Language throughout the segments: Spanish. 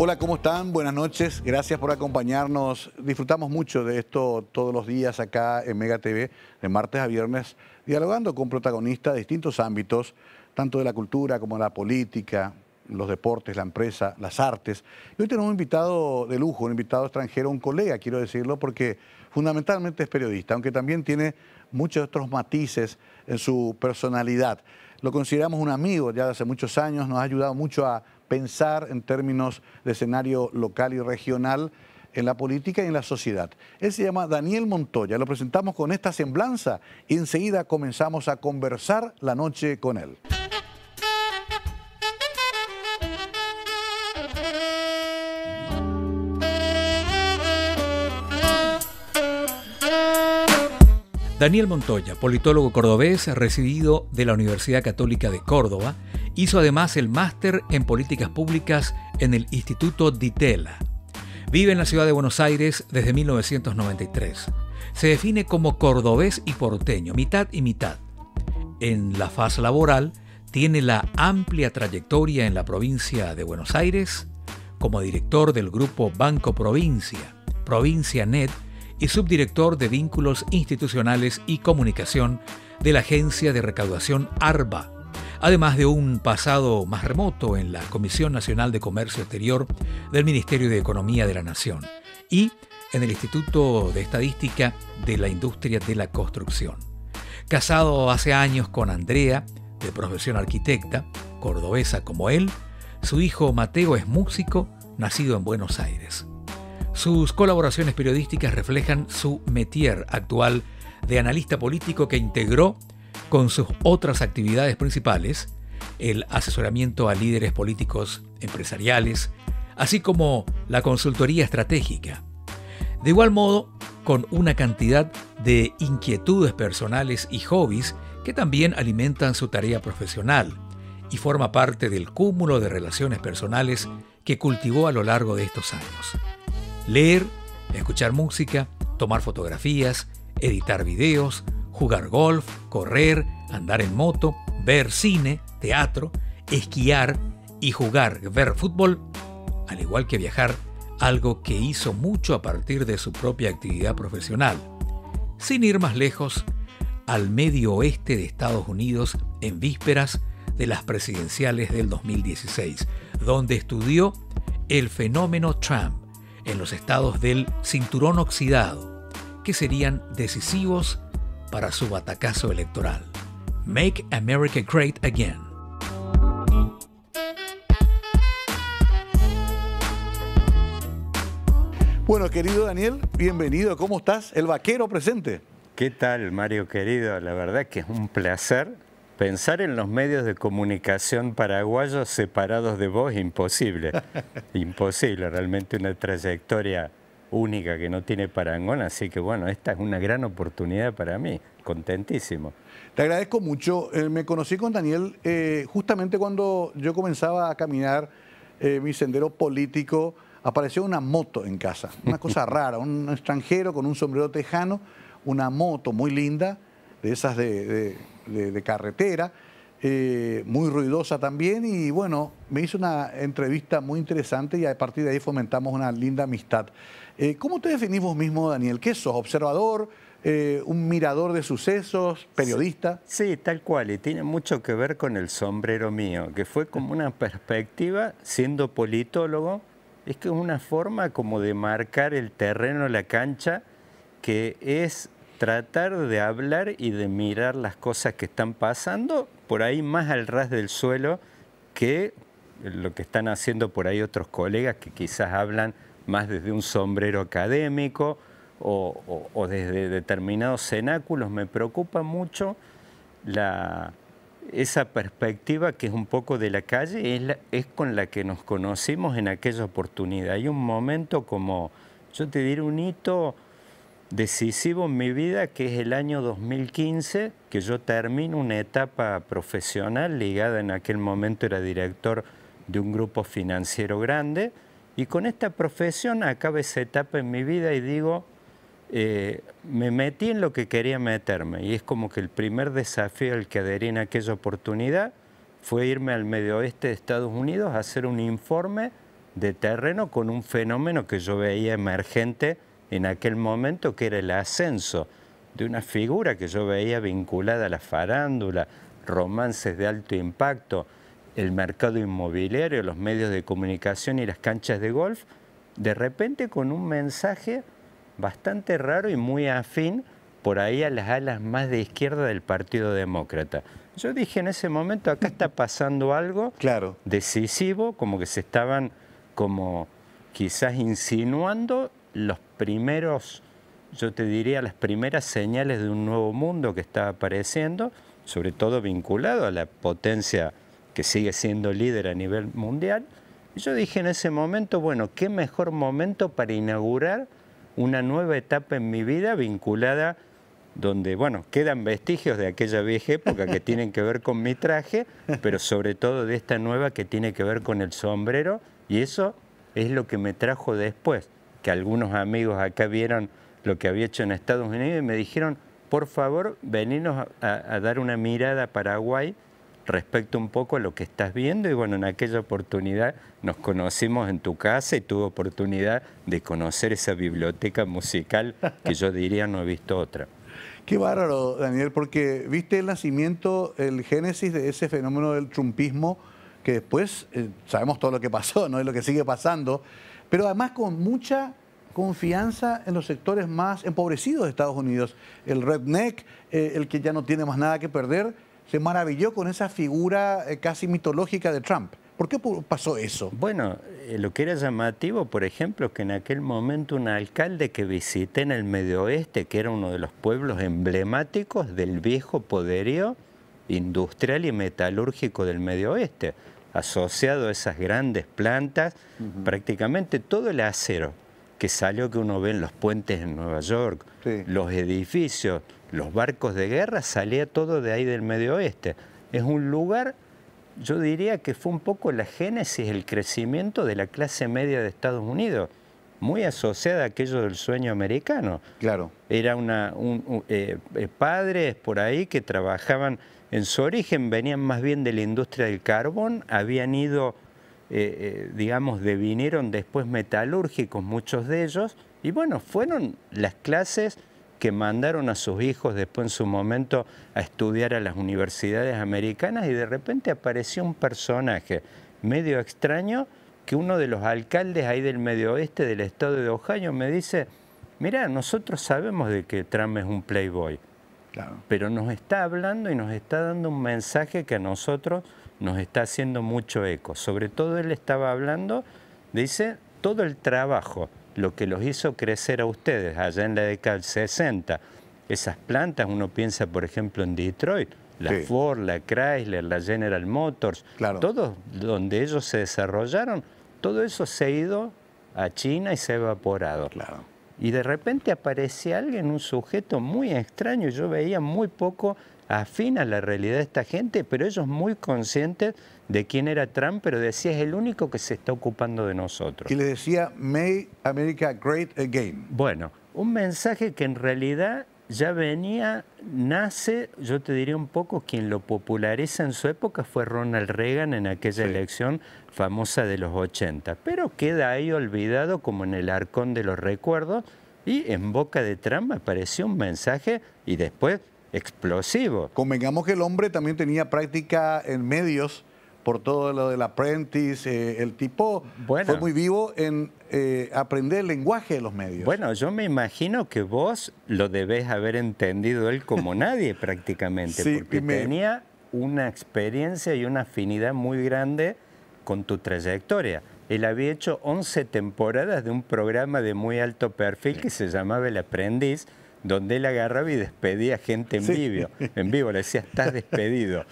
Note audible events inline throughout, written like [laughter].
Hola, ¿cómo están? Buenas noches. Gracias por acompañarnos. Disfrutamos mucho de esto todos los días acá en Mega TV, de martes a viernes, dialogando con protagonistas de distintos ámbitos, tanto de la cultura como de la política, los deportes, la empresa, las artes. Y hoy tenemos un invitado de lujo, un invitado extranjero, un colega, quiero decirlo, porque fundamentalmente es periodista, aunque también tiene muchos otros matices en su personalidad. Lo consideramos un amigo ya de hace muchos años, nos ha ayudado mucho a pensar en términos de escenario local y regional en la política y en la sociedad. Él se llama Daniel Montoya, lo presentamos con esta semblanza y enseguida comenzamos a conversar la noche con él. Daniel Montoya, politólogo cordobés, residido de la Universidad Católica de Córdoba, hizo además el máster en políticas públicas en el Instituto Ditela. Vive en la ciudad de Buenos Aires desde 1993. Se define como cordobés y porteño, mitad y mitad. En la fase laboral, tiene la amplia trayectoria en la provincia de Buenos Aires como director del grupo Banco Provincia, Provincia Net, y subdirector de Vínculos Institucionales y Comunicación de la Agencia de Recaudación ARBA, además de un pasado más remoto en la Comisión Nacional de Comercio Exterior del Ministerio de Economía de la Nación y en el Instituto de Estadística de la Industria de la Construcción. Casado hace años con Andrea, de profesión arquitecta, cordobesa como él, su hijo Mateo es músico, nacido en Buenos Aires. Sus colaboraciones periodísticas reflejan su métier actual de analista político que integró con sus otras actividades principales el asesoramiento a líderes políticos empresariales, así como la consultoría estratégica. De igual modo, con una cantidad de inquietudes personales y hobbies que también alimentan su tarea profesional y forma parte del cúmulo de relaciones personales que cultivó a lo largo de estos años leer, escuchar música, tomar fotografías, editar videos, jugar golf, correr, andar en moto, ver cine, teatro, esquiar y jugar, ver fútbol, al igual que viajar, algo que hizo mucho a partir de su propia actividad profesional. Sin ir más lejos, al medio oeste de Estados Unidos en vísperas de las presidenciales del 2016, donde estudió el fenómeno Trump en los estados del cinturón oxidado, que serían decisivos para su batacazo electoral. Make America Great Again. Bueno, querido Daniel, bienvenido. ¿Cómo estás? El vaquero presente. ¿Qué tal, Mario querido? La verdad que es un placer Pensar en los medios de comunicación paraguayos separados de vos, imposible. [laughs] imposible, realmente una trayectoria única que no tiene parangón, así que bueno, esta es una gran oportunidad para mí, contentísimo. Te agradezco mucho, eh, me conocí con Daniel eh, justamente cuando yo comenzaba a caminar eh, mi sendero político, apareció una moto en casa, una [laughs] cosa rara, un extranjero con un sombrero tejano, una moto muy linda, de esas de de, carretera, eh, muy ruidosa también y bueno, me hizo una entrevista muy interesante y a partir de ahí fomentamos una linda amistad. Eh, ¿Cómo te definimos vos mismo, Daniel? ¿Qué sos? ¿Observador? Eh, ¿Un mirador de sucesos? ¿Periodista? Sí, sí, tal cual, y tiene mucho que ver con el sombrero mío, que fue como una perspectiva, siendo politólogo, es que es una forma como de marcar el terreno, la cancha, que es tratar de hablar y de mirar las cosas que están pasando por ahí más al ras del suelo que lo que están haciendo por ahí otros colegas que quizás hablan más desde un sombrero académico o, desde determinados cenáculos. Me preocupa mucho esa perspectiva que es un poco de la calle, es, es con la que nos conocimos en aquella oportunidad. Hay un momento como, yo te diré un hito decisivo en mi vida, que es el año 2015, que yo termino una etapa profesional ligada en aquel momento era director de un grupo financiero grande, y con esta profesión acaba esa etapa en mi vida y digo, eh, me metí en lo que quería meterme, y es como que el primer desafío al que adherí en aquella oportunidad fue irme al medio oeste de Estados Unidos a hacer un informe de terreno con un fenómeno que yo veía emergente en aquel momento, que era el ascenso de una figura que yo veía vinculada a la farándula, romances de alto impacto, el mercado inmobiliario, los medios de comunicación y las canchas de golf, de repente con un mensaje bastante raro y muy afín por ahí a las alas más de izquierda del Partido Demócrata. Yo dije en ese momento, acá está pasando algo claro. decisivo, como que se estaban como quizás insinuando los primeros, yo te diría, las primeras señales de un nuevo mundo que está apareciendo, sobre todo vinculado a la potencia que sigue siendo líder a nivel mundial. Y yo dije en ese momento, bueno, qué mejor momento para inaugurar una nueva etapa en mi vida vinculada donde, bueno, quedan vestigios de aquella vieja época que tienen que ver con mi traje, pero sobre todo de esta nueva que tiene que ver con el sombrero, y eso es lo que me trajo después que algunos amigos acá vieron lo que había hecho en Estados Unidos y me dijeron, por favor, venimos a, dar una mirada a Paraguay respecto un poco a lo que estás viendo y bueno, en aquella oportunidad nos conocimos en tu casa y tuve oportunidad de conocer esa biblioteca musical que yo diría no he visto otra. Qué bárbaro, Daniel, porque viste el nacimiento, el génesis de ese fenómeno del trumpismo que después eh, sabemos todo lo que pasó, ¿no? Y lo que sigue pasando pero además con mucha confianza en los sectores más empobrecidos de Estados Unidos. El redneck, eh, el que ya no tiene más nada que perder, se maravilló con esa figura eh, casi mitológica de Trump. ¿Por qué pasó eso? Bueno, eh, lo que era llamativo, por ejemplo, que en aquel momento un alcalde que visité en el Medio Oeste, que era uno de los pueblos emblemáticos del viejo poderío industrial y metalúrgico del Medio Oeste, asociado a esas grandes plantas, prácticamente todo el acero que salió que uno ve en los puentes en Nueva York, los edificios, los barcos de guerra, salía todo de ahí del medio oeste. Es un lugar, yo diría que fue un poco la génesis, el crecimiento de la clase media de Estados Unidos, muy asociada a aquello del sueño americano. Claro. Era una, un, eh, eh, padres por ahí que trabajaban en su origen venían más bien de la industria del carbón, habían ido, eh, eh, digamos, digamos, vinieron después metalúrgicos muchos de ellos, y bueno, fueron las clases que mandaron a sus hijos después en su momento a estudiar a las universidades americanas y de repente apareció un personaje medio extraño que uno de los alcaldes ahí del medio oeste del estado de Ohio me dice, mira, nosotros sabemos de que Trump es un playboy. Pero nos está hablando y nos está dando un mensaje que a nosotros nos está haciendo mucho eco. Sobre todo él estaba hablando, dice, todo el trabajo, lo que los hizo crecer a ustedes allá en la década del 60. Esas plantas, uno piensa, por ejemplo, en Detroit, la Ford, la Chrysler, la General Motors, todos donde ellos se desarrollaron, todo eso se ha ido a China y se ha evaporado. Claro y de repente aparece alguien, un sujeto muy extraño, yo veía muy poco afín a la realidad de esta gente, pero ellos muy conscientes de quién era Trump, pero decía es el único que se está ocupando de nosotros. Y le decía, may America Great Again. Bueno, un mensaje que en realidad ya venía, nace, yo te diría un poco, quien lo populariza en su época fue Ronald Reagan en aquella elección famosa de los 80, pero queda ahí olvidado como en el arcón de los recuerdos y en boca de trama apareció un mensaje y después explosivo. Convengamos que el hombre también tenía práctica en medios por todo lo del aprendiz, eh, el tipo fue muy vivo en eh, aprender el lenguaje de los medios. Bueno, yo me imagino que vos lo debés haber entendido él como [laughs] nadie prácticamente, porque tenía una experiencia y una afinidad muy grande con tu trayectoria. Él había hecho 11 temporadas de un programa de muy alto perfil que se llamaba El Aprendiz, donde él agarraba y despedía gente en vivo. En vivo le decía, estás despedido.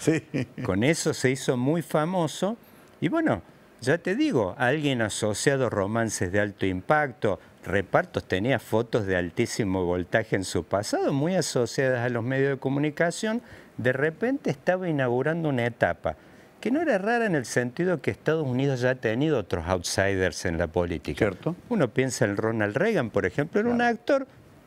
Con eso se hizo muy famoso. Y bueno, ya te digo, alguien asociado a romances de alto impacto, repartos, tenía fotos de altísimo voltaje en su pasado, muy asociadas a los medios de comunicación, de repente estaba inaugurando una etapa que no era rara en el sentido que Estados Unidos ya ha tenido otros outsiders en la política. ¿Cierto? Uno piensa en Ronald Reagan, por ejemplo, era un actor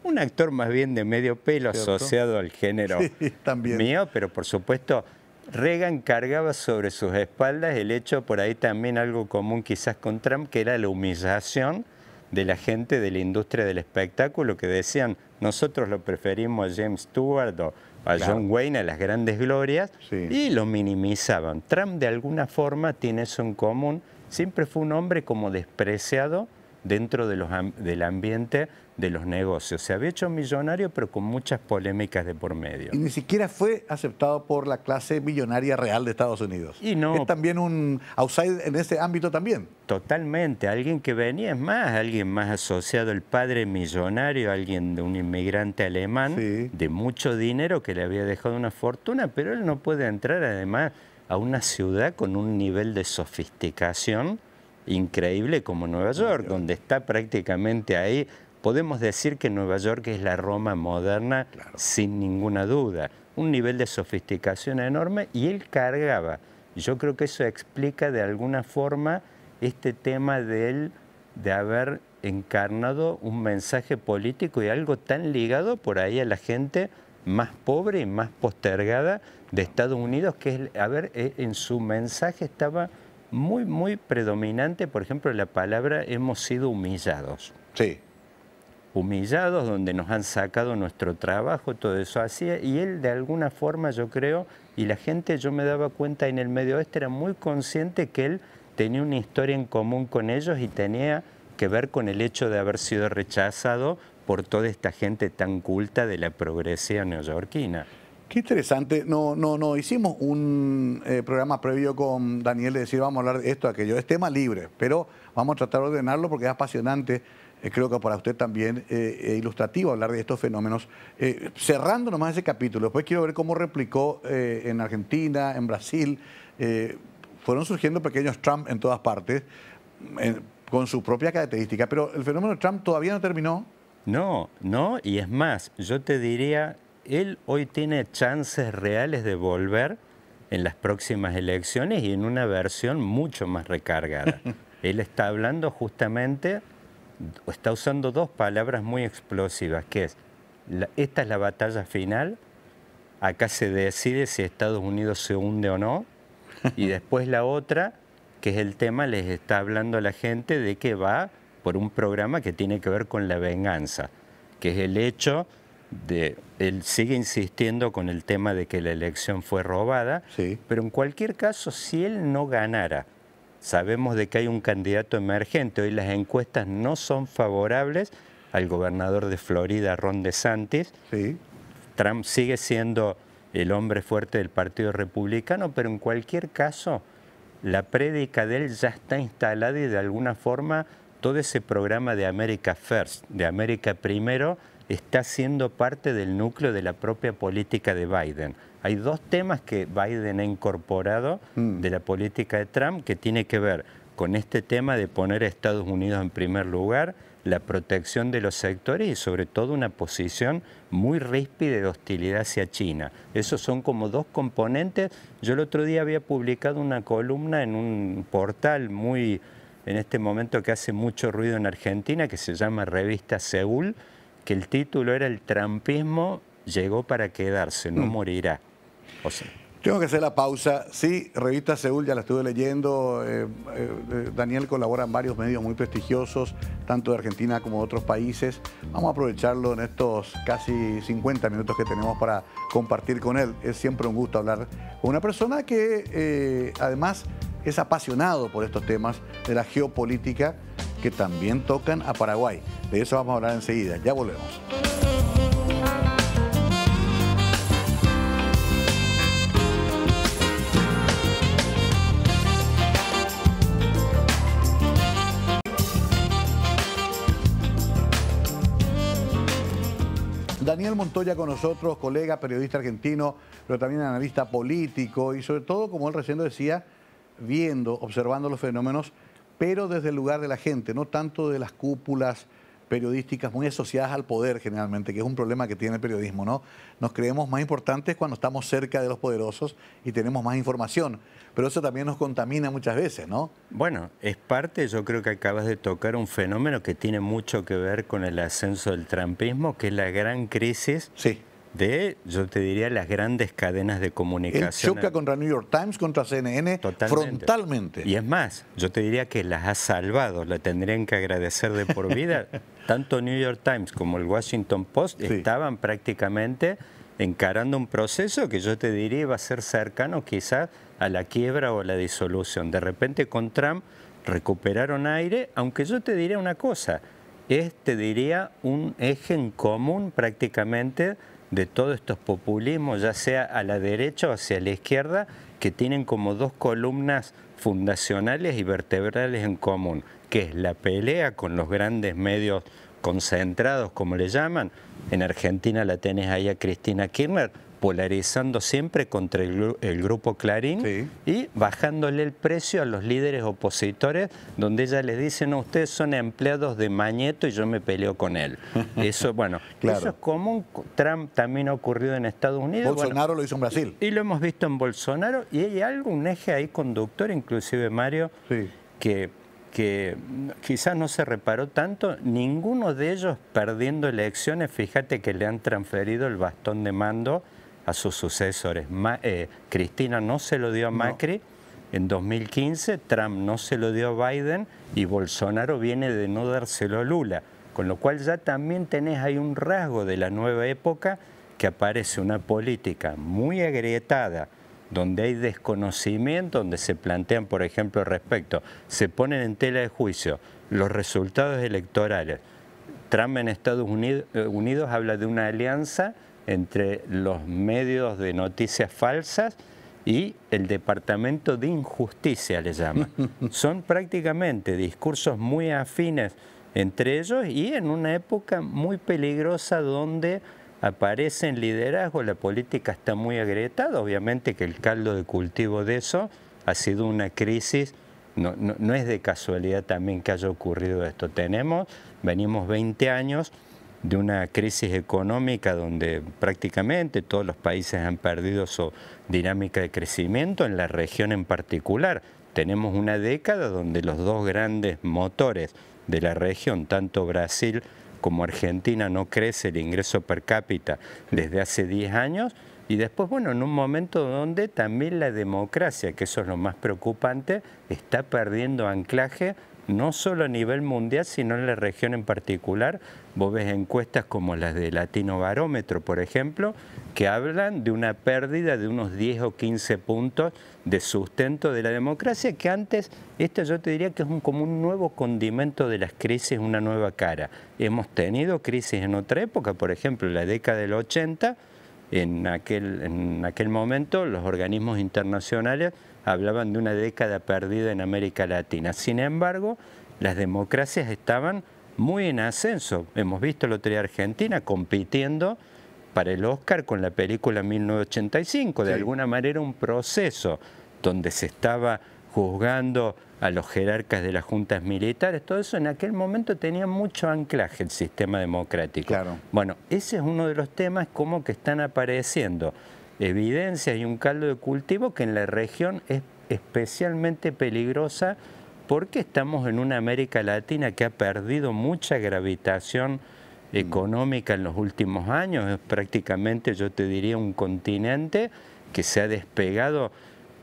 un actor más bien de medio pelo asociado al género [laughs] también. mío, pero por supuesto Reagan cargaba sobre sus espaldas el hecho, por ahí también algo común quizás con Trump, que era la humillación de la gente de la industria del espectáculo, que decían, nosotros lo preferimos a James Stewart o a John Wayne, a las grandes glorias, y lo minimizaban. Trump de alguna forma tiene eso en común, siempre fue un hombre como despreciado dentro de los, del ambiente de los negocios. Se había hecho millonario, pero con muchas polémicas de por medio. Y ni siquiera fue aceptado por la clase millonaria real de Estados Unidos. Y no. Es también un ...outside en ese ámbito también. Totalmente. Alguien que venía, es más, alguien más asociado ...el padre millonario, alguien de un inmigrante alemán de mucho dinero que le había dejado una fortuna, pero él no puede entrar además a una ciudad con un nivel de sofisticación increíble como Nueva York. donde está prácticamente ahí Podemos decir que Nueva York es la Roma moderna sin ninguna duda, un nivel de sofisticación enorme y él cargaba. Yo creo que eso explica de alguna forma este tema de él de haber encarnado un mensaje político y algo tan ligado por ahí a la gente más pobre y más postergada de Estados Unidos, que a ver, eh, en su mensaje estaba muy, muy predominante, por ejemplo, la palabra hemos sido humillados. Sí humillados, donde nos han sacado nuestro trabajo, todo eso hacía, y él de alguna forma yo creo, y la gente yo me daba cuenta en el medio oeste, era muy consciente que él tenía una historia en común con ellos y tenía que ver con el hecho de haber sido rechazado por toda esta gente tan culta de la progresía neoyorquina. Qué interesante. No, no, no. Hicimos un eh, programa previo con Daniel de decir vamos a hablar de esto, aquello. Es tema libre, pero vamos a tratar de ordenarlo porque es apasionante. Eh, creo que para usted también eh, es ilustrativo hablar de estos fenómenos. Eh, cerrando nomás ese capítulo, después quiero ver cómo replicó en Argentina, en Brasil. fueron surgiendo pequeños Trump en todas partes, con su propia característica, pero el fenómeno Trump todavía no terminó. No, no, y es más, yo te diría, él hoy tiene chances reales de volver en las próximas elecciones y en una versión mucho más recargada. [laughs] él está hablando justamente está usando dos palabras muy explosivas, que es, esta es la batalla final, acá se decide si Estados Unidos se hunde o no, y [laughs] después la otra, que es el tema, les está hablando a la gente de que va por un programa que tiene que ver con la venganza, que es el hecho de, él sigue insistiendo con el tema de que la elección fue robada, pero en cualquier caso, si él no ganara, Sabemos de que hay un candidato emergente, hoy las encuestas no son favorables al gobernador de Florida, Ron DeSantis. Sí. Trump sigue siendo el hombre fuerte del Partido Republicano, pero en cualquier caso, la prédica de él ya está instalada y de alguna forma todo ese programa de América First, de América Primero, está siendo parte del núcleo de la propia política de Biden hay dos temas que Biden ha incorporado mm. de la política de Trump que tiene que ver con este tema de poner a Estados Unidos en primer lugar, la protección de los sectores y sobre todo una posición muy ríspida de hostilidad hacia China. Esos son como dos componentes. Yo el otro día había publicado una columna en un portal muy, en este momento que hace mucho ruido en Argentina, que se llama Revista Seúl, que el título era El Trumpismo llegó para quedarse, no mm. morirá. Tengo que hacer la pausa. Sí, revista Seúl, ya la estuve leyendo. Eh, eh, eh, Daniel colabora en varios medios muy prestigiosos, tanto de Argentina como de otros países. Vamos a aprovecharlo en estos casi 50 minutos que tenemos para compartir con él. Es siempre un gusto hablar con una persona que además es apasionado por estos temas de la geopolítica que también tocan a Paraguay. De eso vamos a hablar enseguida. Ya volvemos. Daniel Montoya con nosotros, colega, periodista argentino, pero también analista político y sobre todo, como él recién lo decía, viendo, observando los fenómenos, pero desde el lugar de la gente, no tanto de las cúpulas, periodísticas muy asociadas al poder generalmente, que es un problema que tiene el periodismo, ¿no? Nos creemos más importantes cuando estamos cerca de los poderosos y tenemos más información, pero eso también nos contamina muchas veces, ¿no? Bueno, es parte, yo creo que acabas de tocar un fenómeno que tiene mucho que ver con el ascenso del trampismo, que es la gran crisis sí de, yo te diría, las grandes cadenas de comunicación. El contra New York Times, contra CNN, frontalmente. Y es más, yo te diría que las ha salvado, la tendrían que agradecer de por vida. [laughs] Tanto New York Times como el Washington Post estaban prácticamente encarando un proceso que yo te diría iba a ser cercano quizás a la quiebra o a la disolución. De repente con Trump recuperaron aire, aunque yo te diría una cosa, es, te diría, un eje en común prácticamente de todos estos populismos, ya sea a la derecha o hacia la izquierda, que tienen como dos columnas fundacionales y vertebrales en común, que es la pelea con los grandes medios concentrados, como le llaman. En Argentina la tenés ahí a Cristina Kirchner, polarizando siempre contra el, grupo Clarín y bajándole el precio a los líderes opositores, donde ella les dice, no, ustedes son empleados de Mañeto y yo me peleo con él. [laughs] Eso, bueno, eso es común, Trump también ha ocurrido en Estados Unidos. Bolsonaro lo hizo en Brasil. Y, lo hemos visto en Bolsonaro, y hay algún eje ahí conductor, inclusive Mario, que que quizás no se reparó tanto, ninguno de ellos perdiendo elecciones, fíjate que le han transferido el bastón de mando a sus sucesores. Eh, Cristina no se lo dio a Macri. En 2015 Trump no se lo dio a Biden y Bolsonaro viene de no dárselo a Lula, con lo cual ya también tenés ahí un rasgo de la nueva época que aparece una política muy agrietada, donde hay desconocimiento, donde se plantean, por ejemplo, respecto, se ponen en tela de juicio los resultados electorales. Trump en Estados eh, Unidos habla de una alianza entre los medios de noticias falsas y el Departamento de Injusticia le llaman. [laughs] Son prácticamente discursos muy afines entre ellos y en una época muy peligrosa donde aparecen liderazgos, la política está muy agrietada, obviamente que el caldo de cultivo de eso ha sido una crisis, no, no es de casualidad también que haya ocurrido esto, tenemos, venimos 20 años de una crisis económica donde prácticamente todos los países han perdido su dinámica de crecimiento, en la región en particular. Tenemos una década donde los dos grandes motores de la región, tanto Brasil como Argentina, no crece el ingreso per cápita desde hace 10 años. Y después, bueno, en un momento donde también la democracia, que eso es lo más preocupante, está perdiendo anclaje no solo a nivel mundial, sino en la región en particular. Vos ves encuestas como las de Latino Barómetro, por ejemplo, que hablan de una pérdida de unos 10 o 15 puntos de sustento de la democracia, que antes, esto yo te diría que es un, como un nuevo condimento de las crisis, una nueva cara. Hemos tenido crisis en otra época, por ejemplo, en la década del 80, en aquel, en aquel momento los organismos internacionales hablaban de una década perdida en América Latina. Sin embargo, las democracias estaban muy en ascenso. Hemos visto la Lotería Argentina compitiendo para el Oscar con la película 1985, de alguna manera un proceso donde se estaba juzgando a los jerarcas de las juntas militares, todo eso en aquel momento tenía mucho anclaje el sistema democrático. Claro. Bueno, ese es uno de los temas como que están apareciendo evidencias y un caldo de cultivo que en la región es especialmente peligrosa porque estamos en una América Latina que ha perdido mucha gravitación mm. económica en los últimos años, es prácticamente yo te diría un continente que se ha despegado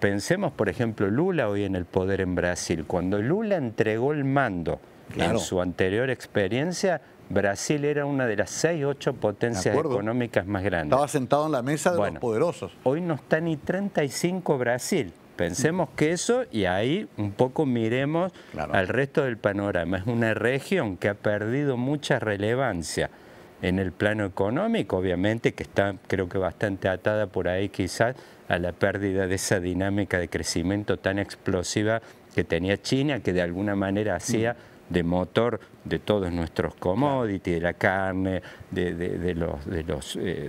Pensemos, por ejemplo, Lula hoy en el poder en Brasil. Cuando Lula entregó el mando en su anterior experiencia, Brasil era una de las seis, ocho potencias económicas más grandes. Estaba sentado en la mesa de los poderosos. Hoy no está ni 35 Brasil. Pensemos que eso y ahí un poco miremos al resto del panorama. Es una región que ha perdido mucha relevancia en el plano económico, obviamente, que está creo que bastante atada por ahí quizás a la pérdida de esa dinámica de crecimiento tan explosiva que tenía China, que de alguna manera mm. hacía de motor de todos nuestros commodities, de la carne, eh,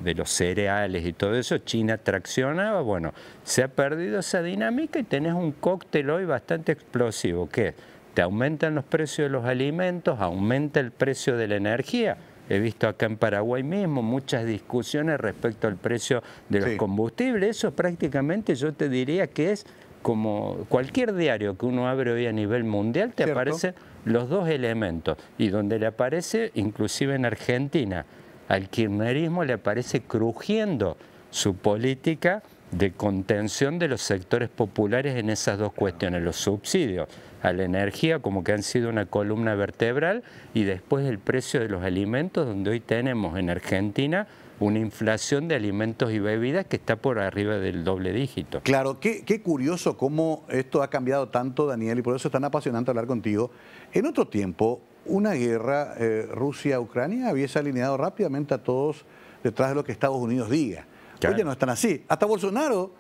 de, los, cereales y todo eso, China traccionaba, bueno, se ha perdido esa dinámica y tenés un cóctel hoy bastante explosivo, que te aumentan los precios de los alimentos, aumenta el precio de la energía, he visto acá en Paraguay mismo muchas discusiones respecto al precio de los combustibles. Eso prácticamente yo te diría que es como cualquier diario que uno abre hoy a nivel mundial, te aparecen los dos elementos. Y donde le aparece, inclusive en Argentina, al kirchnerismo le aparece crujiendo su política de contención de los sectores populares en esas dos cuestiones, los subsidios a la energía como que han sido una columna vertebral y después el precio de los alimentos donde hoy tenemos en Argentina una inflación de alimentos y bebidas que está por arriba del doble dígito. Claro, qué, qué, curioso cómo esto ha cambiado tanto, Daniel, y por eso es tan apasionante hablar contigo. En otro tiempo, una guerra eh, Rusia-Ucrania hubiese alineado rápidamente a todos detrás de lo que Estados Unidos diga. Oye, no están así. Hasta Bolsonaro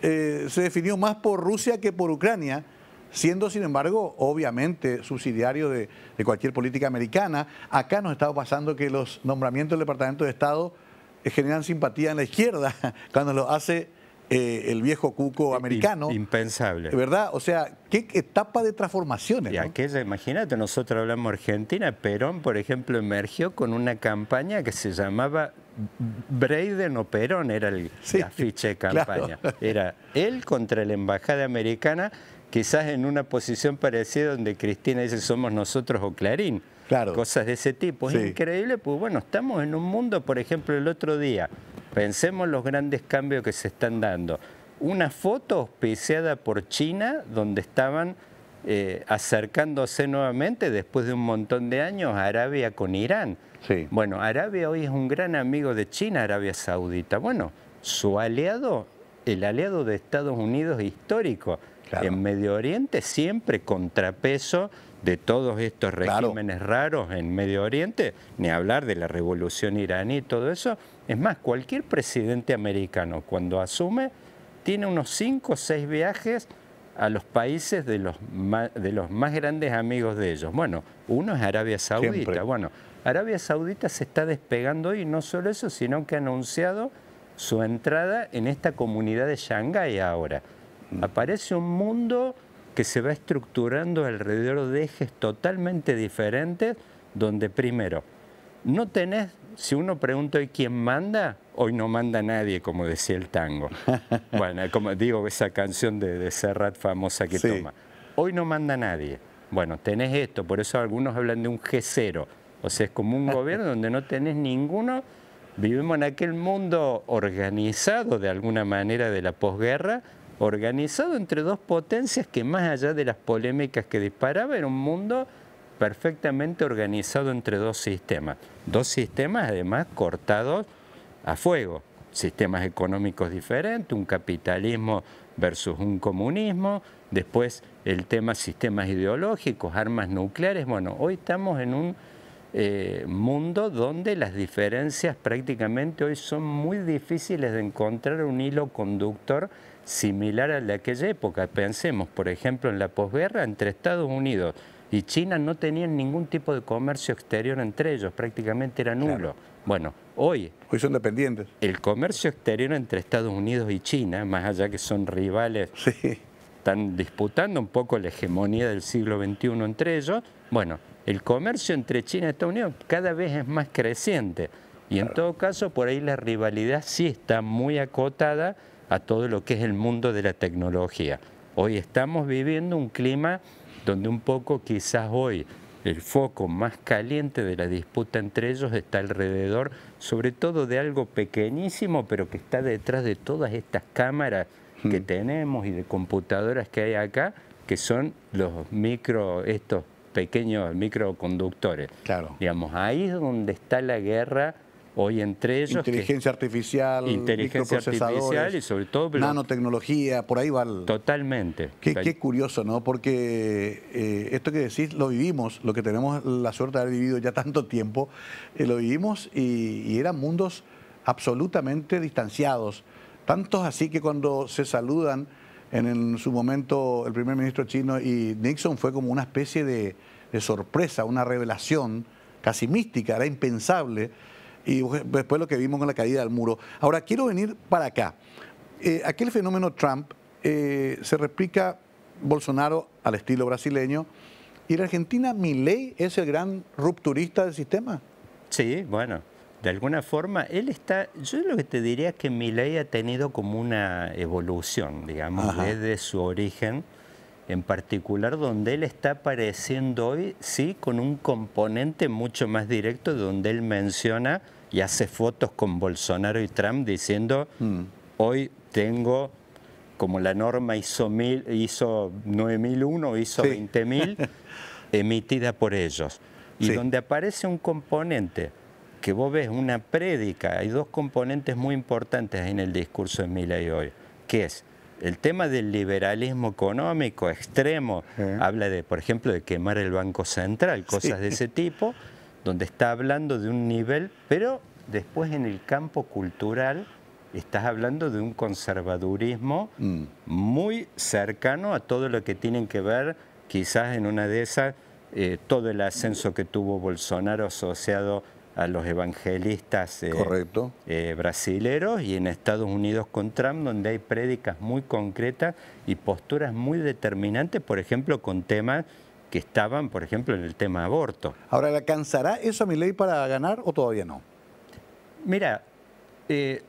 eh, se definió más por Rusia que por Ucrania, siendo sin embargo obviamente subsidiario de, de cualquier política americana. Acá nos está pasando que los nombramientos del Departamento de Estado eh, generan simpatía en la izquierda [laughs] cuando lo hace eh, el viejo cuco americano. Impensable. ¿Verdad? O sea, qué etapa de transformaciones. Y aquella, imagínate, nosotros hablamos Argentina, Perón, por ejemplo, emergió con una campaña que se llamaba "Braden o Perón, era el afiche de campaña. Era él contra la embajada americana, quizás en una posición parecida donde Cristina dice somos nosotros o Clarín. Cosas de ese tipo. Es increíble, pues bueno, estamos en un mundo, por ejemplo, el otro día. Pensemos los grandes cambios que se están dando. Una foto auspiciada por China donde estaban eh, acercándose nuevamente después de un montón de años a Arabia con Irán. Sí. Bueno, Arabia hoy es un gran amigo de China, Arabia Saudita. Bueno, su aliado, el aliado de Estados Unidos histórico. En Medio Oriente siempre contrapeso de todos estos regímenes raros en Medio Oriente, ni hablar de la revolución iraní y todo eso. Es más, cualquier presidente americano cuando asume tiene unos cinco o seis viajes a los países de los, más, de los más grandes amigos de ellos. Bueno, uno es Arabia Saudita. Bueno, Arabia Saudita se está despegando y no solo eso, sino que ha anunciado su entrada en esta comunidad de Shanghái ahora. Mm. Aparece un mundo que se va estructurando alrededor de ejes totalmente diferentes, donde primero, no tenés, si uno pregunta hoy quién manda, hoy no manda nadie, como decía el tango. [laughs] bueno, como digo, esa canción de, Serrat famosa que toma. Hoy no manda nadie. Bueno, tenés esto, por eso algunos hablan de un G0. O sea, es como un [laughs] gobierno donde no tenés ninguno. Vivimos en aquel mundo organizado de alguna manera de la posguerra, organizado entre dos potencias que más allá de las polémicas que disparaba era un mundo perfectamente organizado entre dos sistemas. Dos sistemas además cortados a fuego. Sistemas económicos diferentes, un capitalismo versus un comunismo, después el tema sistemas ideológicos, armas nucleares. Bueno, hoy estamos en un eh, mundo donde las diferencias prácticamente hoy son muy difíciles de encontrar un hilo conductor similar al de aquella época. Pensemos, por ejemplo, en la posguerra entre Estados Unidos y China no tenían ningún tipo de comercio exterior entre ellos, prácticamente era nulo. Bueno, hoy... Hoy son dependientes. El comercio exterior entre Estados Unidos y China, más allá que son rivales, están disputando un poco la hegemonía del siglo XXI entre ellos, bueno, el comercio entre China y Estados Unidos cada vez es más creciente. Y en todo caso, por ahí la rivalidad sí está muy acotada a todo lo que es el mundo de la tecnología. Hoy estamos viviendo un clima donde un poco quizás hoy el foco más caliente de la disputa entre ellos está alrededor, sobre todo de algo pequeñísimo, pero que está detrás de todas estas cámaras que mm. tenemos y de computadoras que hay acá, que son los micro, estos pequeños microconductores. Claro. Digamos, ahí es donde está la guerra Hoy entre ellos... Inteligencia artificial, inteligencia artificial y sobre todo... Nanotecnología, por ahí va Totalmente. Qué, curioso, ¿no? Porque eh, esto que decís lo vivimos, lo que tenemos la suerte de haber vivido ya tanto tiempo, eh, lo vivimos y, eran mundos absolutamente distanciados. Tantos así que cuando se saludan en, su momento el primer ministro chino y Nixon fue como una especie de sorpresa, una revelación casi mística, era impensable y después lo que vimos con la caída del muro. Ahora, quiero venir para acá. Eh, aquel fenómeno Trump eh, se replica Bolsonaro al estilo brasileño y la Argentina, Milei, es el gran rupturista del sistema. Sí, bueno, de alguna forma, él está, yo lo que te diría es que Milei ha tenido como una evolución, digamos, desde su origen en particular donde él está apareciendo hoy, sí, con un componente mucho más directo donde él menciona y hace fotos con Bolsonaro y Trump diciendo, mm. hoy tengo como la norma hizo mil, 9001, ISO 20000, emitida por ellos. Y donde aparece un componente que vos ves una prédica, hay dos componentes muy importantes en el discurso de y hoy, que es el tema del liberalismo económico extremo eh. habla de, por ejemplo, de quemar el Banco Central, cosas de ese tipo, donde está hablando de un nivel, pero después en el campo cultural estás hablando de un conservadurismo mm. muy cercano a todo lo que tienen que ver, quizás en una de esas, eh, todo el ascenso que tuvo Bolsonaro asociado a los evangelistas eh, Correcto. Eh, brasileros y en Estados Unidos con Trump, donde hay prédicas muy concretas y posturas muy determinantes, por ejemplo, con temas que estaban, por ejemplo, en el tema aborto. Ahora, ¿le alcanzará eso a mi ley para ganar o todavía no? Mira, eh,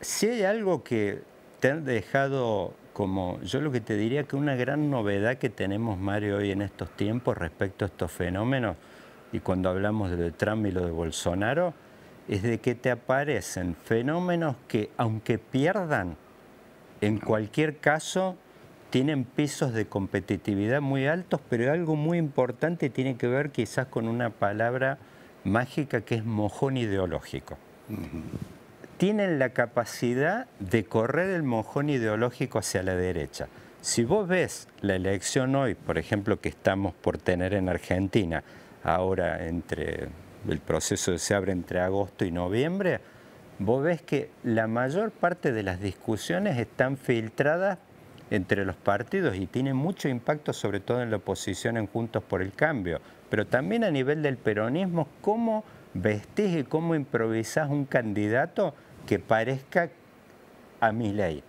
si hay algo que te han dejado como, yo lo que te diría que una gran novedad que tenemos, Mario, hoy en estos tiempos respecto a estos fenómenos, y cuando hablamos de de Trump y lo de Bolsonaro, es de que te aparecen fenómenos que, aunque pierdan, en cualquier caso tienen pisos de competitividad muy altos, pero algo muy importante tiene que ver quizás con una palabra mágica que es mojón ideológico. Tienen la capacidad de correr el mojón ideológico hacia la derecha. Si vos ves la elección hoy, por ejemplo, que estamos por tener en Argentina, ahora entre el proceso se abre entre agosto y noviembre, vos ves que la mayor parte de las discusiones están filtradas entre los partidos y tienen mucho impacto sobre todo en la oposición en Juntos por el Cambio, pero también a nivel del peronismo, cómo vestís y cómo improvisás un candidato que parezca a mi ley.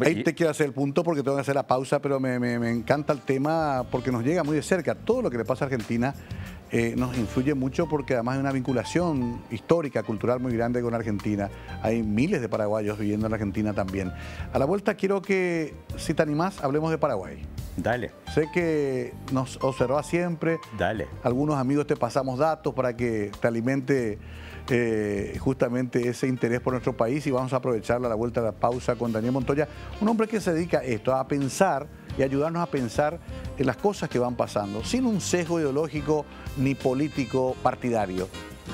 Ahí te quiero hacer el punto porque tengo que hacer la pausa, pero me, encanta el tema porque nos llega muy de cerca. Todo lo que le pasa a Argentina eh, nos influye mucho porque además hay una vinculación histórica, cultural muy grande con Argentina. Hay miles de paraguayos viviendo en Argentina también. A la vuelta quiero que, si te animás, hablemos de Paraguay. Dale. Sé que nos observas siempre. Dale. Algunos amigos te pasamos datos para que te alimente eh, justamente ese interés por nuestro país y vamos a aprovecharla la vuelta de la pausa con Daniel Montoya, un hombre que se dedica a esto, a pensar y ayudarnos a pensar en las cosas que van pasando, sin un sesgo ideológico ni político partidario,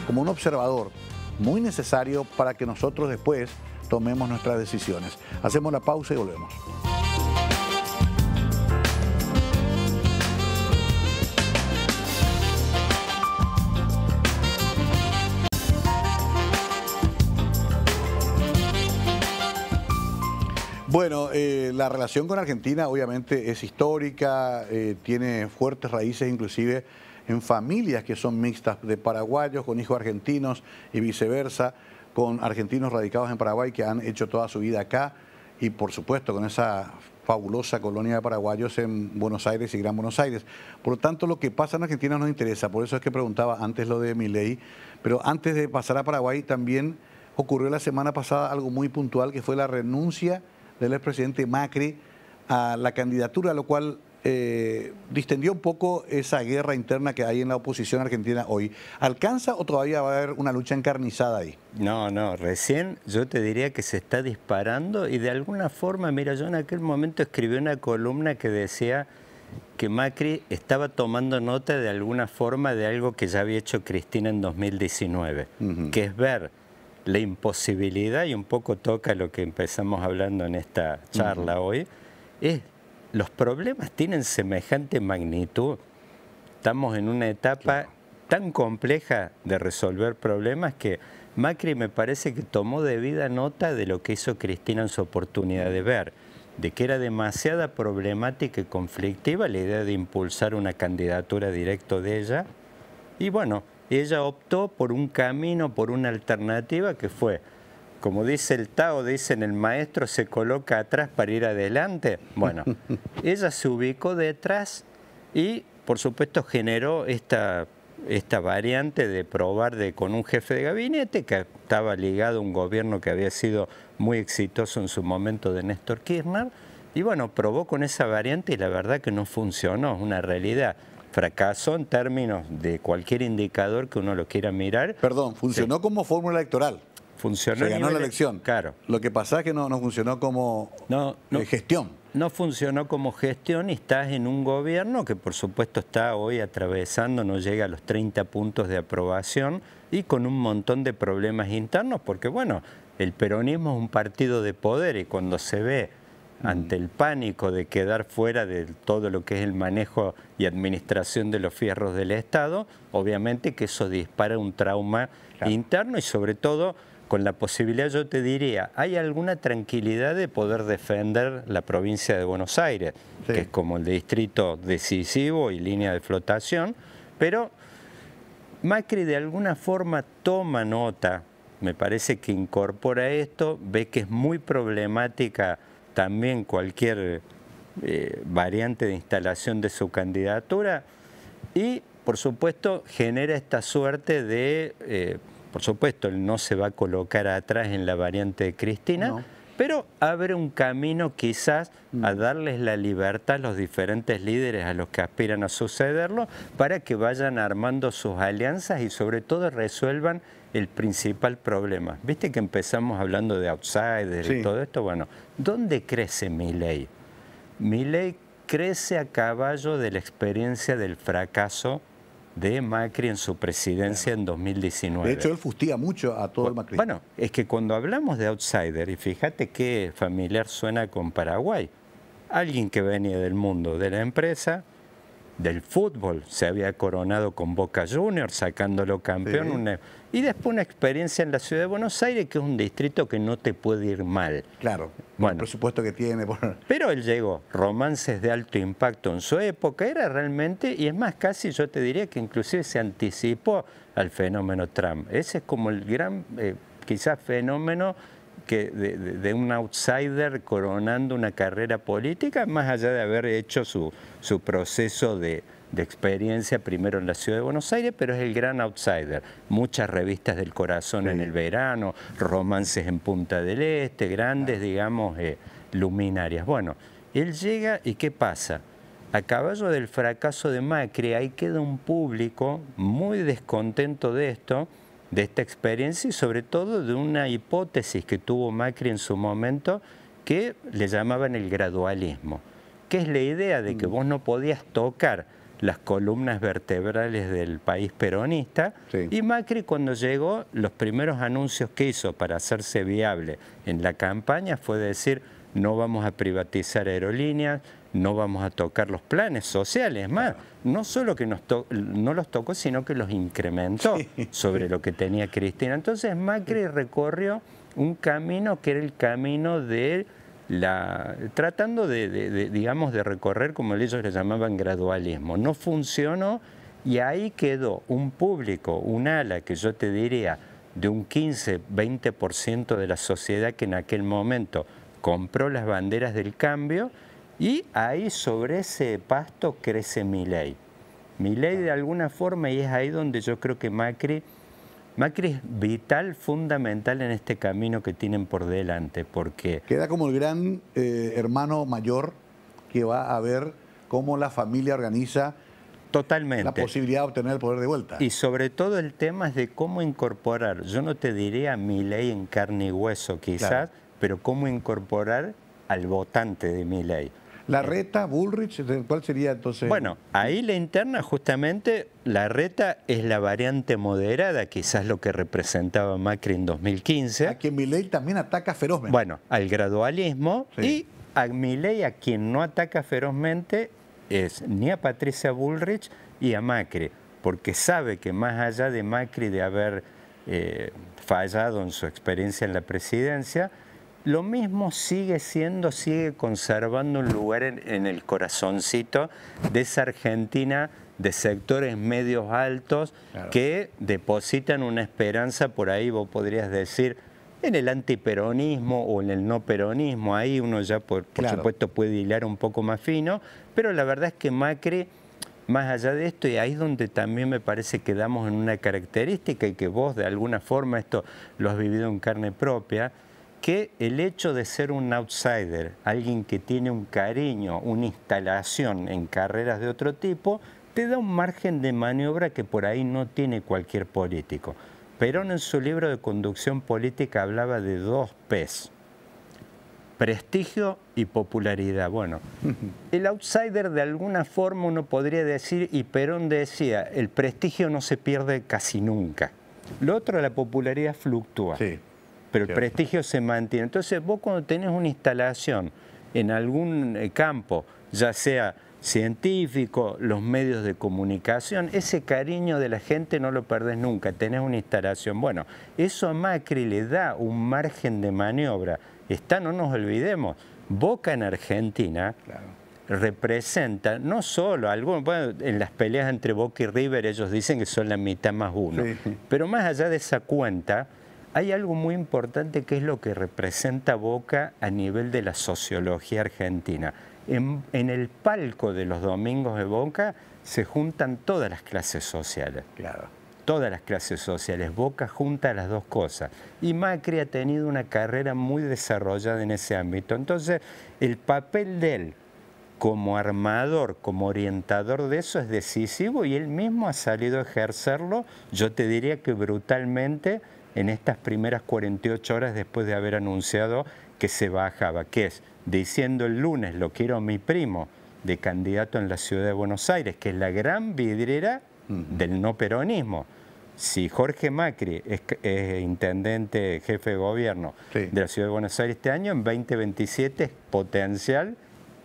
como un observador muy necesario para que nosotros después tomemos nuestras decisiones. Hacemos la pausa y volvemos. Bueno, eh, la relación con Argentina obviamente es histórica, eh, tiene fuertes raíces inclusive en familias que son mixtas de paraguayos con hijos argentinos y viceversa, con argentinos radicados en Paraguay que han hecho toda su vida acá y por supuesto con esa fabulosa colonia de paraguayos en Buenos Aires y Gran Buenos Aires. Por lo tanto, lo que pasa en Argentina nos interesa, por eso es que preguntaba antes lo de mi ley, pero antes de pasar a Paraguay también ocurrió la semana pasada algo muy puntual que fue la renuncia del expresidente Macri a la candidatura, lo cual eh, distendió un poco esa guerra interna que hay en la oposición argentina hoy. ¿Alcanza o todavía va a haber una lucha encarnizada ahí? No, no, recién yo te diría que se está disparando y de alguna forma, mira, yo en aquel momento escribí una columna que decía que Macri estaba tomando nota de alguna forma de algo que ya había hecho Cristina en 2019, que es ver la imposibilidad, y un poco toca lo que empezamos hablando en esta charla hoy, es los problemas tienen semejante magnitud. Estamos en una etapa tan compleja de resolver problemas que Macri me parece que tomó debida nota de lo que hizo Cristina en su oportunidad de ver, de que era demasiada problemática y conflictiva la idea de impulsar una candidatura directa de ella. Y bueno, ella optó por un camino, por una alternativa que fue, como dice el Tao, dicen el maestro se coloca atrás para ir adelante. Bueno, [laughs] ella se ubicó detrás y por supuesto generó esta, esta variante de probar de, con un jefe de gabinete que estaba ligado a un gobierno que había sido muy exitoso en su momento de Néstor Kirchner. Y bueno, probó con esa variante y la verdad que no funcionó, es una realidad fracaso en términos de cualquier indicador que uno lo quiera mirar. Perdón, funcionó como fórmula electoral. Funcionó. Se ganó la elección. Claro. Lo que pasa es que no, no funcionó como no, eh, gestión. No funcionó como gestión y estás en un gobierno que por supuesto está hoy atravesando, no llega a los 30 puntos de aprobación y con un montón de problemas internos, porque bueno, el peronismo es un partido de poder y cuando se ve ante el pánico de quedar fuera de todo lo que es el manejo y administración de los fierros del Estado, obviamente que eso dispara un trauma interno y sobre todo con la posibilidad, yo te diría, hay alguna tranquilidad de poder defender la provincia de Buenos Aires, que es como el distrito decisivo y línea de flotación, pero Macri de alguna forma toma nota, me parece que incorpora esto, ve que es muy problemática también cualquier eh, variante de instalación de su candidatura y, por supuesto, genera esta suerte de, eh, por supuesto, él no se va a colocar atrás en la variante de Cristina. Pero abre un camino quizás a mm. darles la libertad a los diferentes líderes a los que aspiran a sucederlo para que vayan armando sus alianzas y sobre todo resuelvan el principal problema. Viste que empezamos hablando de outsiders y todo esto. Bueno, ¿dónde crece mi ley? Mi ley crece a caballo de la experiencia del fracaso de Macri en su presidencia en 2019. De hecho, él fustía mucho a todo el Macri. Bueno, es que cuando hablamos de outsider, y fíjate qué familiar suena con Paraguay, alguien que venía del mundo de la empresa, del fútbol, se había coronado con Boca Juniors, sacándolo campeón, y después una experiencia en la ciudad de Buenos Aires, que es un distrito que no te puede ir mal. Claro, bueno, supuesto presupuesto que tiene. Pero él llegó, romances de alto impacto en su época, era realmente, y es más, casi yo te diría que inclusive se anticipó al fenómeno Trump. Ese es como el gran, eh, quizás, fenómeno que de, de, un outsider coronando una carrera política, más allá de haber hecho su, su proceso de, de experiencia, primero en la ciudad de Buenos Aires, pero es el gran outsider. Muchas revistas del corazón en el verano, romances en Punta del Este, grandes, digamos, eh, luminarias. Bueno, él llega y ¿qué pasa? A caballo del fracaso de Macri, ahí queda un público muy descontento de esto, de esta experiencia y sobre todo de una hipótesis que tuvo Macri en su momento que le llamaban el gradualismo, que es la idea de que mm. vos no podías tocar las columnas vertebrales del país peronista. Y Macri cuando llegó, los primeros anuncios que hizo para hacerse viable en la campaña fue decir, no vamos a privatizar aerolíneas, no vamos a tocar los planes sociales. Más, no solo que no los tocó, sino que los incrementó sobre lo que tenía Cristina. Entonces Macri recorrió un camino que era el camino de la, tratando de, digamos, de recorrer como ellos le llamaban gradualismo. No funcionó y ahí quedó un público, un ala que yo te diría de un 15-20% de la sociedad que en aquel momento compró las banderas del cambio y ahí sobre ese pasto crece mi ley. Mi ley de alguna forma y es ahí donde yo creo que Macri Macri es vital, fundamental en este camino que tienen por delante, porque... Queda como el gran eh, hermano mayor que va a ver cómo la familia organiza Totalmente. la posibilidad de obtener el poder de vuelta. Y sobre todo el tema es de cómo incorporar, yo no te diré mi ley en carne y hueso quizás, pero cómo incorporar al votante de mi ley. La reta, Bullrich, ¿cuál sería entonces? Bueno, ahí la interna justamente, la reta es la variante moderada, quizás lo que representaba Macri en 2015. A quien Milei también ataca ferozmente. Bueno, al gradualismo y a Milei a quien no ataca ferozmente es ni a Patricia Bullrich y a Macri, porque sabe que más allá de Macri de haber eh, fallado en su experiencia en la presidencia, lo mismo sigue siendo, sigue conservando un lugar en, el corazoncito de esa Argentina de sectores medios altos que depositan una esperanza, por ahí vos podrías decir, en el antiperonismo o en el no peronismo, ahí uno ya por, supuesto puede hilar un poco más fino, pero la verdad es que Macri, más allá de esto, y ahí es donde también me parece que damos en una característica y que vos de alguna forma esto lo has vivido en carne propia, que el hecho de ser un outsider, alguien que tiene un cariño, una instalación en carreras de otro tipo, te da un margen de maniobra que por ahí no tiene cualquier político. Perón en su libro de conducción política hablaba de dos P's, prestigio y popularidad. Bueno, [laughs] el outsider de alguna forma uno podría decir, y Perón decía, el prestigio no se pierde casi nunca. Lo otro, la popularidad fluctúa. Sí pero el prestigio se mantiene. Entonces vos cuando tenés una instalación en algún eh, campo, ya sea científico, los medios de comunicación, ese cariño de la gente no lo perdés nunca, tenés una instalación. Bueno, eso a Macri le da un margen de maniobra. Está, no nos olvidemos, Boca en Argentina representa no solo bueno, en las peleas entre Boca y River ellos dicen que son la mitad más uno, pero más allá de esa cuenta, hay algo muy importante que es lo que representa Boca a nivel de la sociología argentina. En, el palco de los domingos de Boca se juntan todas las clases sociales. Claro. Todas las clases sociales. Boca junta las dos cosas. Y Macri ha tenido una carrera muy desarrollada en ese ámbito. Entonces, el papel de él como armador, como orientador de eso es decisivo y él mismo ha salido a ejercerlo, yo te diría que brutalmente en estas primeras 48 horas después de haber anunciado que se bajaba, que es diciendo el lunes lo quiero mi primo de candidato en la ciudad de Buenos Aires, que es la gran vidriera del no peronismo. Si Jorge Macri es, intendente, jefe de gobierno de la ciudad de Buenos Aires este año, en 2027 es potencial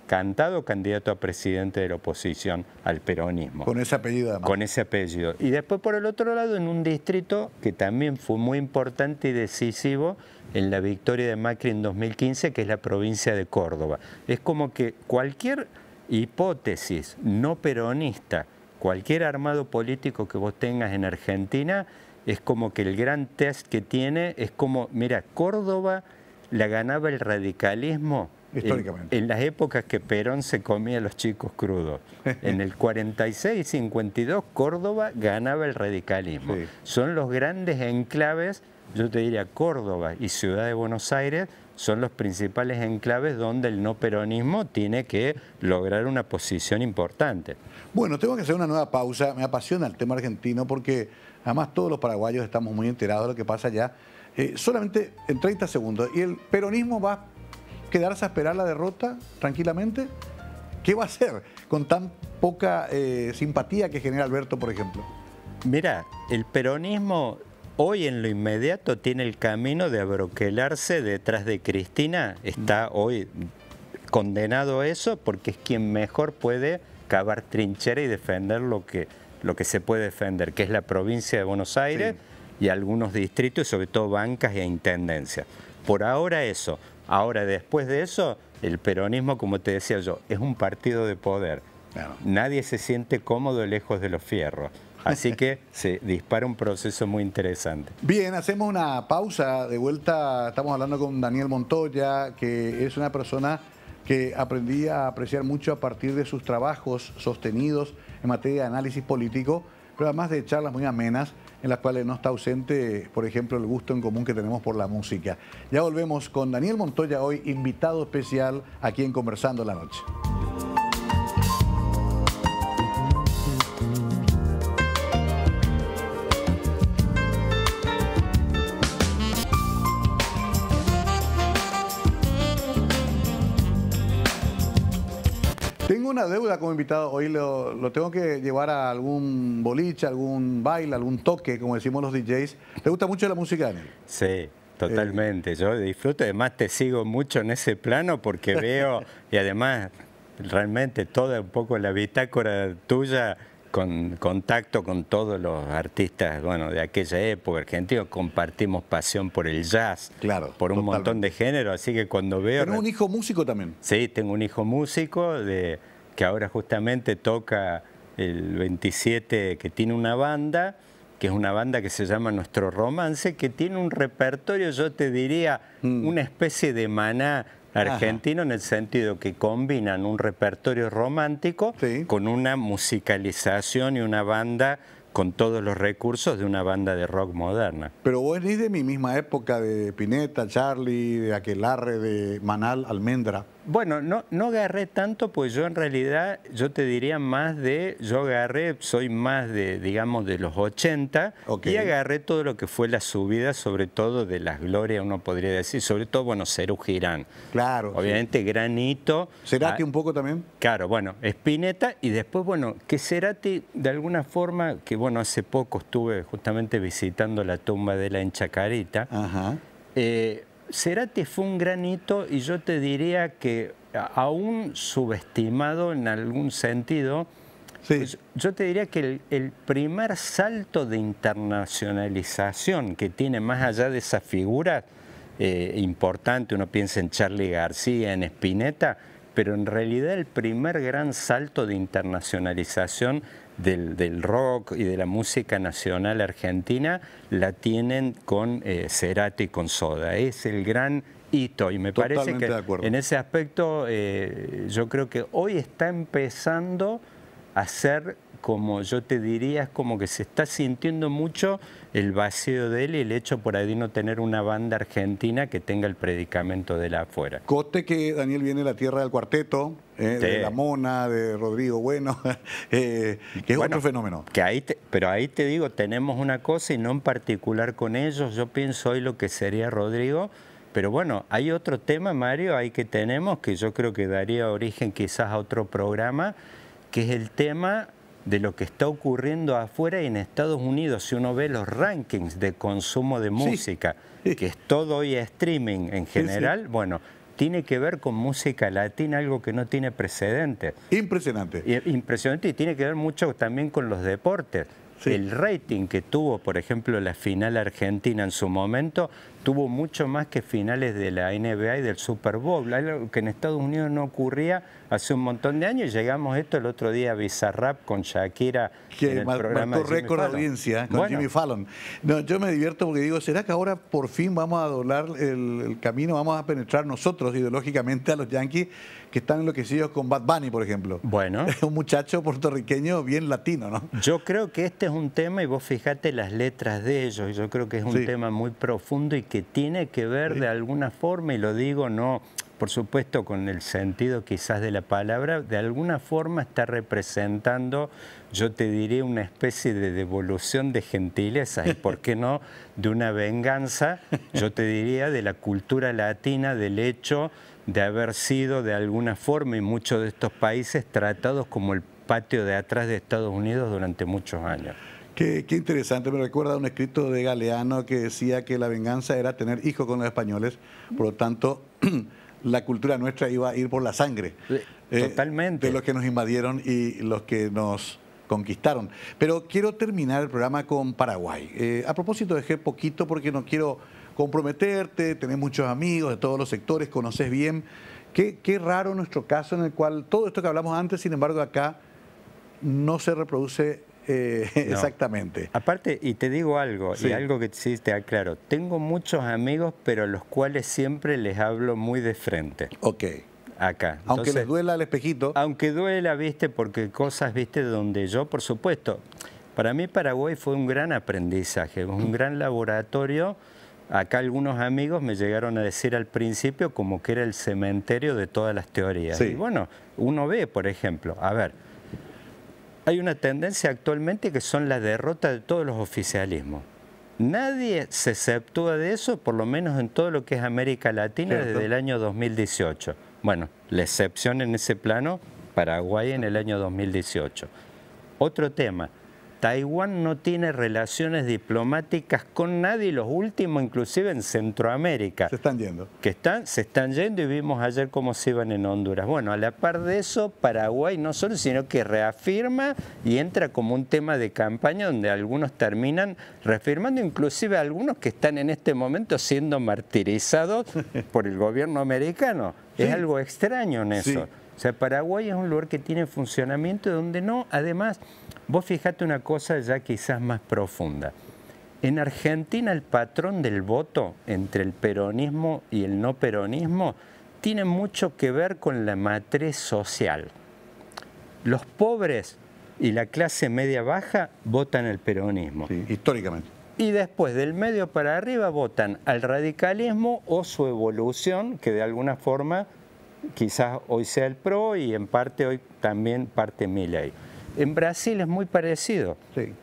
Cantado, candidato a presidente de la oposición al peronismo. Con ese apellido Con ese apellido. Y después por el otro lado, en un distrito que también fue muy importante y decisivo en la victoria de Macri en 2015, que es la provincia de Córdoba. Es como que cualquier hipótesis no peronista, cualquier armado político que vos tengas en Argentina, es como que el gran test que tiene es como, mira, Córdoba la ganaba el radicalismo Históricamente. En, las épocas que Perón se comía a los chicos crudos. [laughs] En el 46 y 52 Córdoba ganaba el radicalismo. Son los grandes enclaves, yo te diría Córdoba y Ciudad de Buenos Aires son los principales enclaves donde el no peronismo tiene que lograr una posición importante. Bueno, tengo que hacer una nueva pausa. Me apasiona el tema argentino porque además todos los paraguayos estamos muy enterados de lo que pasa allá. Eh, solamente en 30 segundos. Y el peronismo va quedarse a esperar la derrota tranquilamente? ¿Qué va a hacer con tan poca eh, simpatía que genera Alberto, por ejemplo? Mira, el peronismo hoy en lo inmediato tiene el camino de abroquelarse detrás de Cristina. Está mm. hoy condenado a eso porque es quien mejor puede cavar trinchera y defender lo que, lo que se puede defender, que es la provincia de Buenos Aires y algunos distritos, sobre todo bancas e intendencias. Por ahora eso, Ahora, después de eso, el peronismo, como te decía yo, es un partido de poder. Nadie se siente cómodo lejos de los fierros. Así que [laughs] se dispara un proceso muy interesante. Bien, hacemos una pausa. De vuelta estamos hablando con Daniel Montoya, que es una persona que aprendí a apreciar mucho a partir de sus trabajos sostenidos en materia de análisis político, pero además de charlas muy amenas en las cuales no está ausente, por ejemplo, el gusto en común que tenemos por la música. Ya volvemos con Daniel Montoya hoy, invitado especial aquí en Conversando la Noche. Tengo una deuda como invitado, hoy lo, tengo que llevar a algún boliche, algún baile, algún toque, como decimos los DJs. ¿Te gusta mucho la música, Daniel? Sí, totalmente. Yo disfruto, además te sigo mucho en ese plano porque veo, [laughs] y además realmente toda un poco la bitácora tuya con contacto con todos los artistas bueno, de aquella época argentina, compartimos pasión por el jazz, por un montón de géneros, así que cuando veo... Tengo un hijo músico también? Sí, tengo un hijo músico de, que ahora justamente toca el 27, que tiene una banda, que es una banda que se llama Nuestro Romance, que tiene un repertorio, yo te diría, mm. una especie de maná argentino en el sentido que combinan un repertorio romántico con una musicalización y una banda con todos los recursos de una banda de rock moderna. Pero vos venís de mi misma época, de Pineta, Charlie, de Aquelarre, de Manal, Almendra. Bueno, no, no agarré tanto, pues yo en realidad, yo te diría más de, yo agarré, soy más de, digamos, de los 80, y agarré todo lo que fue la subida, sobre todo de las glorias, uno podría decir, sobre todo, bueno, Cerú Girán. Claro. Obviamente, Granito. Cerati ah, un poco también. Claro, bueno, Spinetta, y después, bueno, que Cerati, de alguna forma, que bueno, hace poco estuve justamente visitando la tumba de la Enchacarita. Ajá. Eh, Cerati fue un gran hito y yo te diría que aún subestimado en algún sentido, pues, yo te diría que el, primer salto de internacionalización que tiene más allá de esa figura eh, importante, uno piensa en Charlie García, en Spinetta, pero en realidad el primer gran salto de internacionalización del, del, rock y de la música nacional argentina la tienen con eh, y con Soda. Es el gran hito y me parece que en ese aspecto eh, yo creo que hoy está empezando hacer como yo te diría, es como que se está sintiendo mucho el vacío de él y el hecho por ahí no tener una banda argentina que tenga el predicamento de la afuera. Cote que Daniel viene de la tierra del cuarteto, eh, de La Mona, de Rodrigo Bueno, [laughs] eh, que es otro fenómeno. pero ahí te digo, tenemos una cosa y no en particular con ellos, yo pienso hoy lo que sería Rodrigo, pero bueno, hay otro tema, Mario, ahí que tenemos, que yo creo que daría origen quizás a otro programa, que es el tema de lo que está ocurriendo afuera y en Estados Unidos. Si uno ve los rankings de consumo de música, que es todo hoy streaming en general, bueno, tiene que ver con música latina, algo que no tiene precedente. Impresionante. Impresionante y tiene que ver mucho también con los deportes. El rating que tuvo, por ejemplo, la final argentina en su momento tuvo mucho más que finales de la NBA y del Super Bowl, algo que en Estados Unidos no ocurría hace un montón de años. Llegamos esto el otro día a Bizarrap con Shakira. Que marcó récord audiencia con Jimmy Fallon. No, yo me divierto porque digo, ¿será que ahora por fin vamos a doblar el, camino, vamos a penetrar nosotros ideológicamente a los Yankees que están enloquecidos con Bad Bunny, por ejemplo? Bueno. Es [laughs] un muchacho puertorriqueño bien latino, ¿no? Yo creo que este es un tema, y vos fijate las letras de ellos, yo creo que es un tema muy profundo y que tiene que ver de alguna forma, y lo digo no, por supuesto con el sentido quizás de la palabra, de alguna forma está representando, yo te diría, una especie de devolución de gentileza y por qué no, de una venganza, yo te diría, de la cultura latina, del hecho de haber sido de alguna forma y muchos de estos países tratados como el patio de atrás de Estados Unidos durante muchos años. Qué, interesante, me recuerda un escrito de Galeano que decía que la venganza era tener hijos con los españoles, por lo tanto [clears throat] la cultura nuestra iba a ir por la sangre. Eh, de los que nos invadieron y los que nos conquistaron. Pero quiero terminar el programa con Paraguay. Eh, a propósito, dejé poquito porque no quiero comprometerte, tenés muchos amigos de todos los sectores, conoces bien. Qué, qué raro nuestro caso en el cual todo esto que hablamos antes, sin embargo, acá no se reproduce eh, [laughs] exactamente. Aparte, y te digo algo, y algo que sí te aclaro, tengo muchos amigos, pero los cuales siempre les hablo muy de frente. Ok acá. aunque les duela el espejito. Aunque duela, viste, porque cosas, viste, donde yo, por supuesto, para mí Paraguay fue un gran aprendizaje, un mm. gran laboratorio. Acá algunos amigos me llegaron a decir al principio como que era el cementerio de todas las teorías. Y bueno, uno ve, por ejemplo, a ver, hay una tendencia actualmente que son la derrota de todos los oficialismos. Nadie se exceptúa de eso, por lo menos en todo lo que es América Latina desde el año 2018. Bueno, la excepción en ese plano, Paraguay en el año 2018. Otro tema, Taiwán no tiene relaciones diplomáticas con nadie, los últimos inclusive en Centroamérica. Se están yendo. Que están, se están yendo y vimos ayer cómo se iban en Honduras. Bueno, a la par de eso, Paraguay no solo, sino que reafirma y entra como un tema de campaña donde algunos terminan reafirmando, inclusive algunos que están en este momento siendo martirizados [laughs] por el gobierno americano. Es algo extraño en eso. O sea, Paraguay es un lugar que tiene funcionamiento donde no, además... Vos fijate una cosa ya quizás más profunda. En Argentina el patrón del voto entre el peronismo y el no peronismo tiene mucho que ver con la matriz social. Los pobres y la clase media baja votan al peronismo. históricamente. Y después del medio para arriba votan al radicalismo o su evolución, que de alguna forma quizás hoy sea el PRO y en parte hoy también parte Milley. En Brasil es muy parecido. Sí.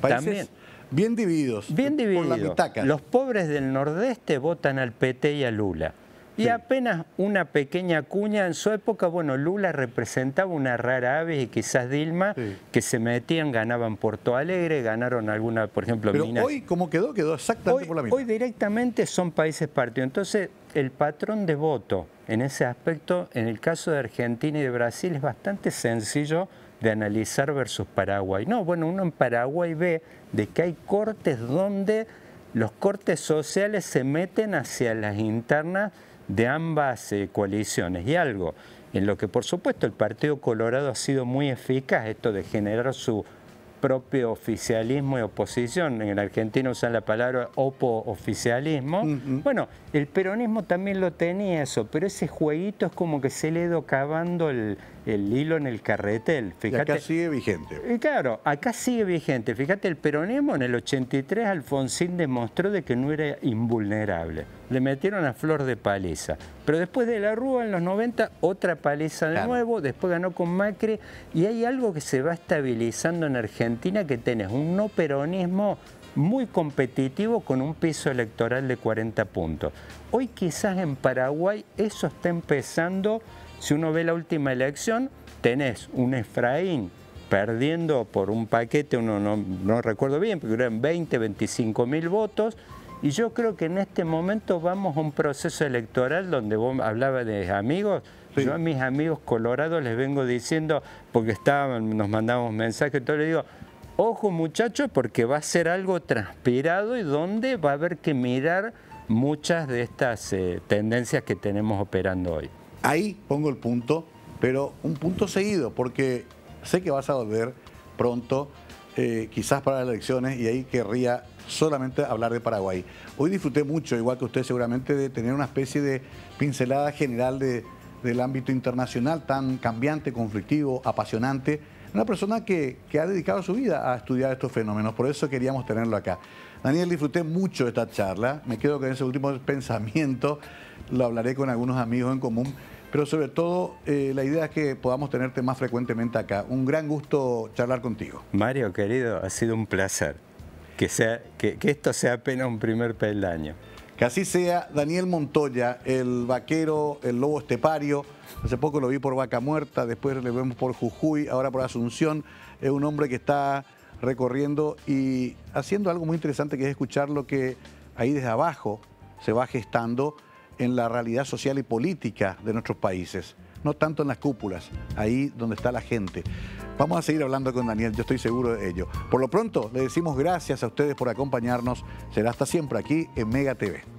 Países También, bien divididos. Bien divididos. Los pobres del nordeste votan al PT y a Lula. Y apenas una pequeña cuña en su época, bueno, Lula representaba una rara ave y quizás Dilma, que se metían, ganaban Porto Alegre, ganaron alguna, por ejemplo, Pero hoy, ¿cómo quedó? Quedó exactamente por la misma. Hoy directamente son países partidos. Entonces, el patrón de voto en ese aspecto, en el caso de Argentina y de Brasil, es bastante sencillo de analizar versus Paraguay. No, bueno, uno en Paraguay ve de que hay cortes donde los cortes sociales se meten hacia las internas de ambas eh, coaliciones. Y algo en lo que, por supuesto, el Partido Colorado ha sido muy eficaz, esto de generar su propio oficialismo y oposición. En Argentina usan la palabra opo-oficialismo. Bueno, el peronismo también lo tenía eso, pero ese jueguito es como que se le ha ido cavando el, el hilo en el carretel. Fíjate, acá sigue vigente. Y claro, acá sigue vigente. Fíjate, el peronismo en el 83 Alfonsín demostró de que no era invulnerable. Le metieron a flor de paliza. Pero después de la Rúa en los 90 otra paliza de nuevo, después ganó con Macri y hay algo que se va estabilizando en Argentina que tenés un no peronismo muy competitivo con un piso electoral de 40 puntos. Hoy quizás en Paraguay eso está empezando si uno ve la última elección, tenés un Efraín perdiendo por un paquete, uno no, recuerdo bien, pero eran 20, 25 mil votos, y yo creo que en este momento vamos a un proceso electoral donde vos hablabas de amigos. Yo a mis amigos colorados les vengo diciendo, porque estaban, nos mandamos mensajes, todo les digo, ojo muchachos, porque va a ser algo transpirado y donde va a haber que mirar muchas de estas eh, tendencias que tenemos operando hoy. Ahí pongo el punto, pero un punto seguido, porque sé que vas a volver pronto, eh, quizás para las elecciones, y ahí querría solamente hablar de Paraguay. Hoy disfruté mucho, igual que usted seguramente, de tener una especie de pincelada general del ámbito internacional tan cambiante, conflictivo, apasionante. Una persona que, ha dedicado su vida a estudiar estos fenómenos, por eso queríamos tenerlo acá. Daniel, disfruté mucho esta charla, me quedo con ese último pensamiento, lo hablaré con algunos amigos en común pero sobre todo eh, la idea es que podamos tenerte más frecuentemente acá. Un gran gusto charlar contigo. Mario, querido, ha sido un placer. Que, sea, que, que esto sea apenas un primer peldaño. Que así sea Daniel Montoya, el vaquero, el lobo estepario. Hace poco lo vi por Vaca Muerta, después le vemos por Jujuy, ahora por Asunción. Es un hombre que está recorriendo y haciendo algo muy interesante que es escuchar lo que ahí desde abajo se va gestando en la realidad social y política de nuestros países, no tanto en las cúpulas, ahí donde está la gente. Vamos a seguir hablando con Daniel, yo estoy seguro de ello. Por lo pronto, le decimos gracias a ustedes por acompañarnos. Será hasta siempre aquí en Mega TV.